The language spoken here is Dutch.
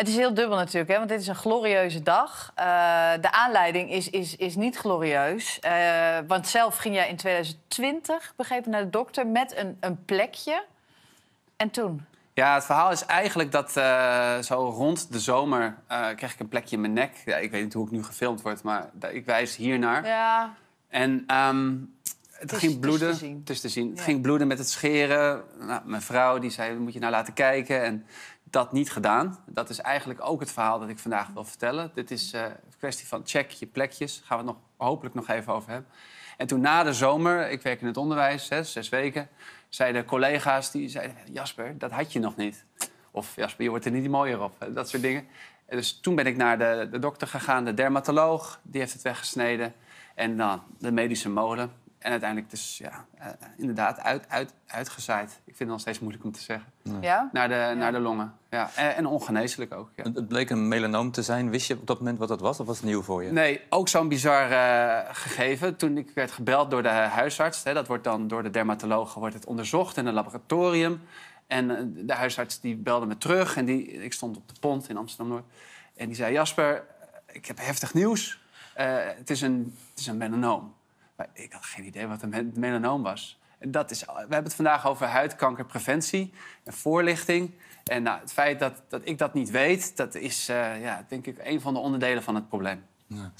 Het is heel dubbel natuurlijk, hè, want dit is een glorieuze dag. Eh, de aanleiding is, is, is niet glorieus. Eh, want zelf ging jij in 2020, begrepen, naar de dokter met een, een plekje. En toen? Ja, het verhaal is eigenlijk dat eh, zo rond de zomer kreeg ik een plekje in mijn nek. Ja, ik weet niet hoe ik nu gefilmd word, maar ik wijs hiernaar. Ja. En ehm, het, ging bloeden. Het is te zien. Het, ging bloeden met het scheren. Nou, mijn vrouw die zei, moet je nou laten kijken. En dat niet gedaan. Dat is eigenlijk ook het verhaal dat ik vandaag wil vertellen. Dit is eh, een kwestie van check je plekjes. Daar gaan we het nog, hopelijk nog even over hebben. En toen na de zomer, ik werk in het onderwijs, zes weken... zeiden collega's, die zeiden, Jasper, dat had je nog niet. Of Jasper, je wordt er niet mooier op. dat soort dingen. En dus toen ben ik naar de, de dokter gegaan, de dermatoloog. Die heeft het weggesneden. En dan de medische molen. En uiteindelijk dus, ja, eh, inderdaad, uit, uit, uitgezaaid. Ik vind het nog steeds moeilijk om te zeggen. Ja? Naar, de, naar de longen. Ja. En, en ongeneeslijk ook. Ja. Het bleek een melanoom te zijn. Wist je op dat moment wat dat was? Of was het nieuw voor je? Nee, ook zo'n bizar eh, gegeven. Toen ik werd gebeld door de huisarts. Hè, dat wordt dan door de dermatologen wordt het onderzocht in een laboratorium. En eh, de huisarts die belde me terug. En die, ik stond op de pont in Amsterdam-Noord. En die zei, Jasper, ik heb heftig nieuws. het, is een, het is een melanoom ik had geen idee wat een melanoom was. Dat is, we hebben het vandaag over huidkankerpreventie en voorlichting. En nou, het feit dat, dat ik dat niet weet, dat is eh, ja, denk ik een van de onderdelen van het probleem. Ja.